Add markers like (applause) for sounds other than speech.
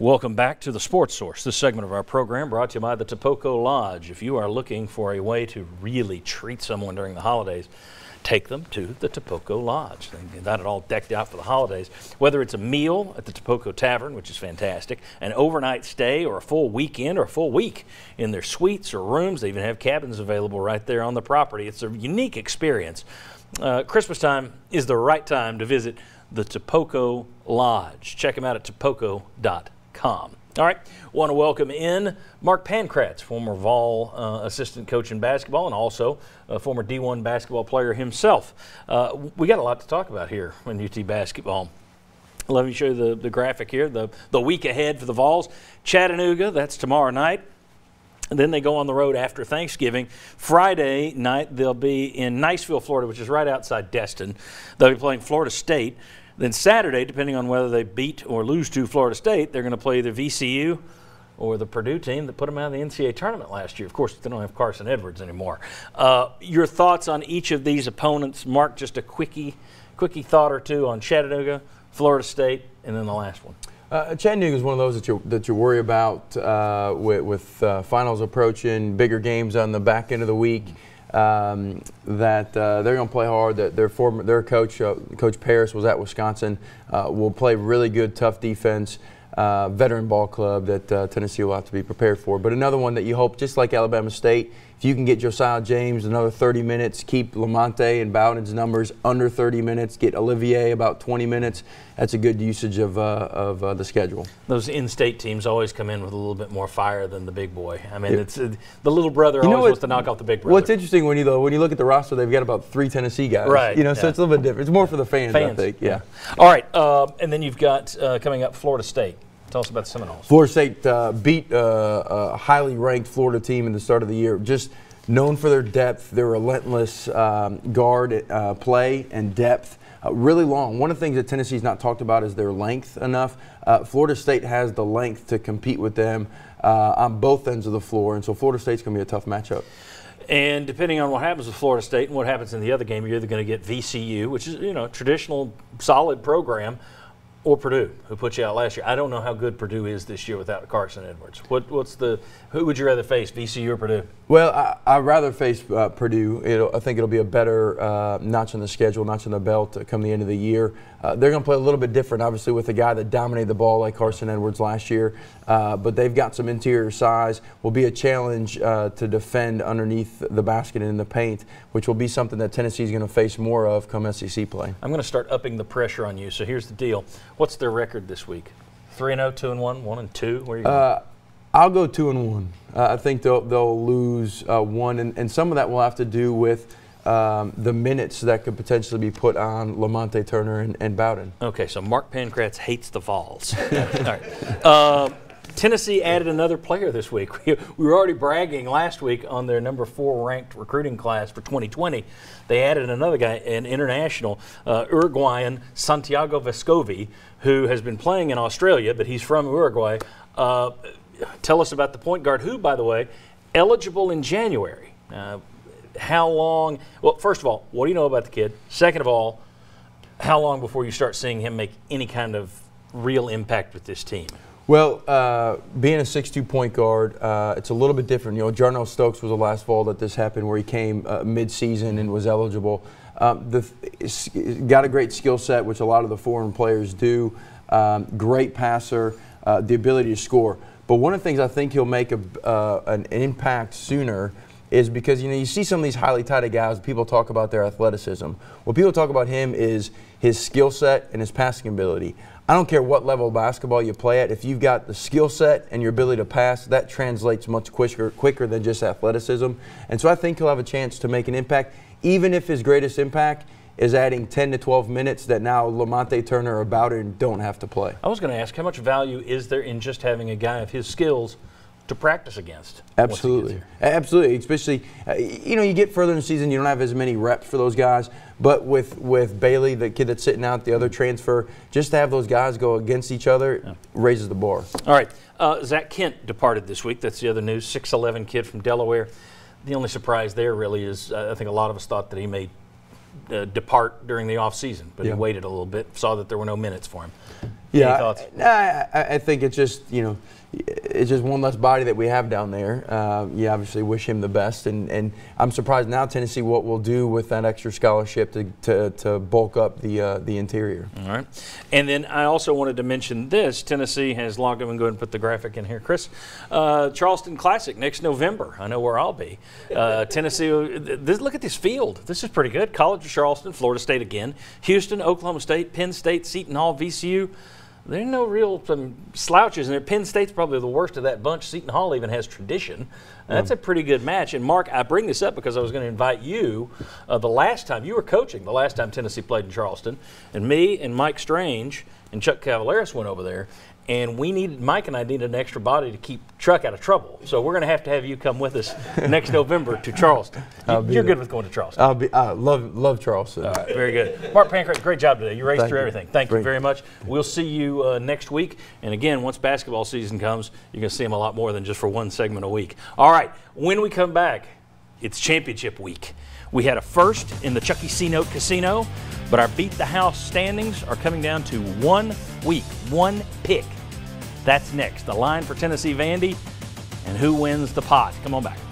Welcome back to the Sports Source. This segment of our program brought to you by the Topoco Lodge. If you are looking for a way to really treat someone during the holidays, take them to the Topoco Lodge. They got it all decked out for the holidays. Whether it's a meal at the Topoco Tavern, which is fantastic, an overnight stay, or a full weekend, or a full week in their suites or rooms, they even have cabins available right there on the property. It's a unique experience. Uh, Christmas time is the right time to visit the Topoco Lodge. Check them out at topoco.com com. All right, want to welcome in Mark Pankratz, former Vol uh, assistant coach in basketball and also a former D1 basketball player himself. Uh, we got a lot to talk about here in UT basketball. Let me show you the, the graphic here, the, the week ahead for the Vols. Chattanooga, that's tomorrow night. And then they go on the road after Thanksgiving. Friday night, they'll be in Niceville, Florida, which is right outside Destin. They'll be playing Florida State. Then Saturday, depending on whether they beat or lose to Florida State, they're going to play either VCU or the Purdue team that put them out of the NCAA tournament last year. Of course, they don't have Carson Edwards anymore. Uh, your thoughts on each of these opponents? Mark, just a quickie, quickie thought or two on Chattanooga, Florida State, and then the last one. Uh, Chattanooga is one of those that you that you worry about uh, with, with uh, finals approaching, bigger games on the back end of the week. Mm -hmm um, that uh, they're going to play hard. That their former their coach uh, Coach Paris was at Wisconsin uh, will play really good, tough defense uh, veteran ball club that uh, Tennessee will have to be prepared for. But another one that you hope, just like Alabama State, if you can get Josiah James another 30 minutes, keep Lamonte and Bowden's numbers under 30 minutes, get Olivier about 20 minutes, that's a good usage of, uh, of uh, the schedule. Those in-state teams always come in with a little bit more fire than the big boy. I mean, it's uh, the little brother you always wants to knock off the big brother. What's interesting when you though, when you look at the roster, they've got about three Tennessee guys. Right. You know, yeah. so it's a little bit different. It's more for the fans, fans. I think. Yeah. All right, uh, and then you've got coming up Florida State. Tell us about the Seminoles. Florida State uh, beat uh, a highly ranked Florida team in the start of the year. Just known for their depth, their relentless um, guard uh, play and depth. Uh, really long. One of the things that Tennessee's not talked about is their length enough. Uh, Florida State has the length to compete with them uh, on both ends of the floor, and so Florida State's going to be a tough matchup. And depending on what happens with Florida State and what happens in the other game, you're either going to get VCU, which is you know traditional solid program, or Purdue, who put you out last year. I don't know how good Purdue is this year without Carson Edwards. What, what's the who would you rather face, VCU or Purdue? Well, I, would rather face uh, Purdue. It'll, I think it'll be a better uh, notch in the schedule, notch in the belt come the end of the year. Uh, they're going to play a little bit different, obviously, with a guy that dominated the ball like Carson Edwards last year. Uh, but they've got some interior size. Will be a challenge uh, to defend underneath the basket and in the paint, which will be something that Tennessee is going to face more of come SEC play. I'm going to start upping the pressure on you. So here's the deal What's their record this week? 3 and 0, 2 and 1, 1 and 2. Where you uh, I'll go 2 and 1. Uh, I think they'll, they'll lose uh, one, and, and some of that will have to do with. Um, the minutes that could potentially be put on Lamonte Turner and, and Bowden. Okay, so Mark Pancratz hates the Vols. (laughs) All right. (laughs) Uh, Tennessee added another player this week. We, (laughs) we were already bragging last week on their number four ranked recruiting class for 2020. They added another guy, an international, uh, Uruguayan Santiago Vescovi, who has been playing in Australia, but he's from Uruguay. Uh, tell us about the point guard, who, by the way, eligible in January. Uh, how long? Well, first of all, what do you know about the kid? Second of all, how long before you start seeing him make any kind of real impact with this team? Well, uh, being a six-two point guard, uh, it's a little bit different. You know, Jarnell Stokes was the last fall that this happened, where he came uh, mid-season and was eligible. Um, the, got a great skill set, which a lot of the foreign players do. Um, great passer, uh, the ability to score. But one of the things I think he'll make a, uh, an impact sooner is because you know you see some of these highly touted guys. People talk about their athleticism. What people talk about him is his skill set and his passing ability. I don't care what level of basketball you play at. If you've got the skill set and your ability to pass, that translates much quicker, quicker than just athleticism. And so I think he'll have a chance to make an impact, even if his greatest impact is adding 10 to 12 minutes that now Lamonte Turner or Bowden don't have to play. I was going to ask, how much value is there in just having a guy of his skills – to practice against. Absolutely, absolutely. Especially, uh, you know, you get further in the season, you don't have as many reps for those guys. But with with Bailey, the kid that's sitting out, the other mm-hmm. transfer, just to have those guys go against each other yeah. raises the bar. All right, uh, Zach Kent departed this week. That's the other news. Six eleven kid from Delaware. The only surprise there really is uh, I think a lot of us thought that he may uh, depart during the offseason, but yeah. he waited a little bit, saw that there were no minutes for him. Yeah, thoughts? I, I, I, think it's just you know, it's just one less body that we have down there. Uh, you obviously wish him the best, and, and I'm surprised now Tennessee what we will do with that extra scholarship to, to, to bulk up the uh, the interior. All right, and then I also wanted to mention this: Tennessee has logged in. Go ahead and put the graphic in here, Chris. Uh, Charleston Classic next November. I know where I'll be. Uh, Tennessee. Uh, this, look at this field. This is pretty good. College of Charleston, Florida State again, Houston, Oklahoma State, Penn State, Seton Hall, VCU. There are no real um, slouches in there. Penn State's probably the worst of that bunch. Seton Hall even has tradition. that's hmm. a pretty good match. And Mark, I bring this up because I was going to invite you uh, the last time you were coaching, the last time Tennessee played in Charleston, and me and Mike Strange and Chuck Cavaleris went over there and we needed Mike and I needed an extra body to keep Chuck out of trouble. So we're going to have to have you come with us (laughs) next November to Charleston. You, you're there. good with going to Charleston. I'll be. I love love Charleston. All right, very good. Mark Pancrate, great job today. You raced Thank through you. everything. Thank you very much. We'll see you uh, next week. And again, once basketball season comes, you're going to see him a lot more than just for one segment a week. All right. When we come back. It's championship week. We had a first in the Chucky C Note Casino, but our Beat the House standings are coming down to one week, one pick. That's next. The line for Tennessee Vandy and who wins the pot. Come on back.